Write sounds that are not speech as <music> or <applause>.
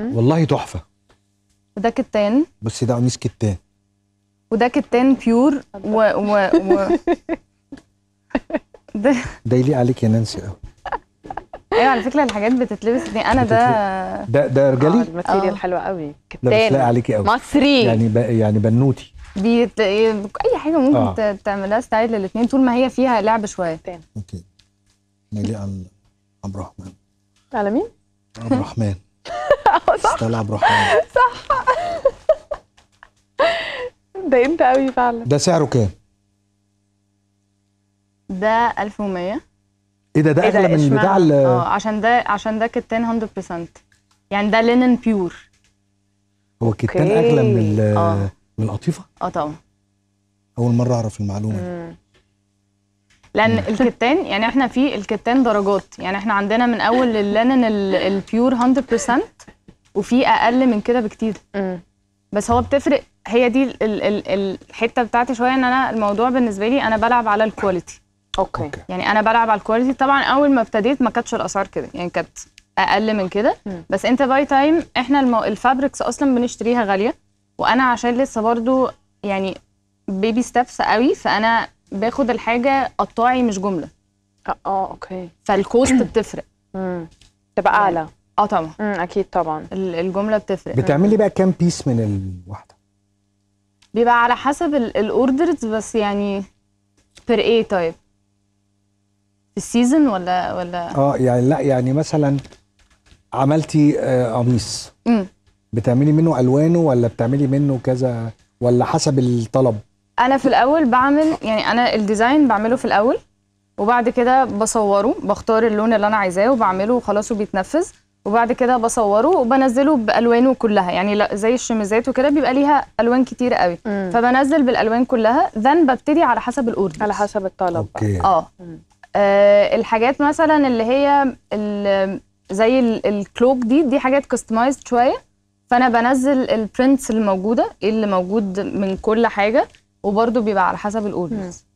والله تحفه وده كتان بصي ده قميص كتان وده كتان بيور و و, و... <laughs> ده ده يليق عليك يا نانسي قوي ايوه على فكره الحاجات بتتلبس دي انا ده ده ده رجالي اه الماتيريال آه. حلوه قوي كتان ده عليكي قوي مصري يعني ب... يعني بنوتي بيت... اي حاجه ممكن آه. تعملها ستايل للاثنين طول ما هي فيها لعب شويه تاني اوكي نيلي على عبد الرحمن على مين؟ عبد الرحمن <laughs> طالع برحان صح <laughs> ده امتى قوي فعلا ده سعره كام؟ ده 1100 ايه ده ده إيه اغلى من بتاع ال اه عشان ده عشان ده كتان 100% يعني ده لينن بيور هو كتان اغلى من ال آه. من القطيفه؟ اه طبعا اول مره اعرف المعلومه دي لان الكتان يعني احنا في الكتان درجات يعني احنا عندنا من اول اللينن البيور 100% وفي اقل من كده بكتير بس هو بتفرق هي دي ال ال ال الحته بتاعتي شويه ان انا الموضوع بالنسبه لي انا بلعب على الكواليتي أوكي. يعني انا بلعب على الكواليتي طبعا اول ما ابتديت ما كانتش الاسعار كده يعني كانت اقل من كده بس انت باي تايم احنا الفابريكس اصلا بنشتريها غاليه وانا عشان لسه برضو يعني بيبي ستابس قوي فانا باخد الحاجه قطاعي مش جمله اه اوكي فالكوست بتفرق تبقى اعلى اه طبعا اكيد طبعا الجمله بتفرق بتعملي بقى كام بيس من الواحده بيبقى على حسب الاوردرز بس يعني بير ايه طيب في السيزون ولا ولا اه يعني لا يعني مثلا عملتي آه، قميص آه بتعملي منه الوانه ولا بتعملي منه كذا ولا حسب الطلب انا في الاول بعمل يعني انا الديزاين بعمله في الاول وبعد كده بصوره بختار اللون اللي انا عايزاه وبعمله وخلاص وبيتنفذ وبعد كده بصوره وبنزله بالوانه كلها يعني زي الشميزات وكده بيبقى ليها الوان كتير قوي مم. فبنزل بالالوان كلها ذن ببتدي على حسب الاوردر على حسب الطلب أوكي. اه آه الحاجات مثلا اللي هي اللي زي الكلوك دي دي حاجات كاستمايزد شويه فانا بنزل البرنتس الموجوده اللي موجود من كل حاجه وبرده بيبقى على حسب الاوردرز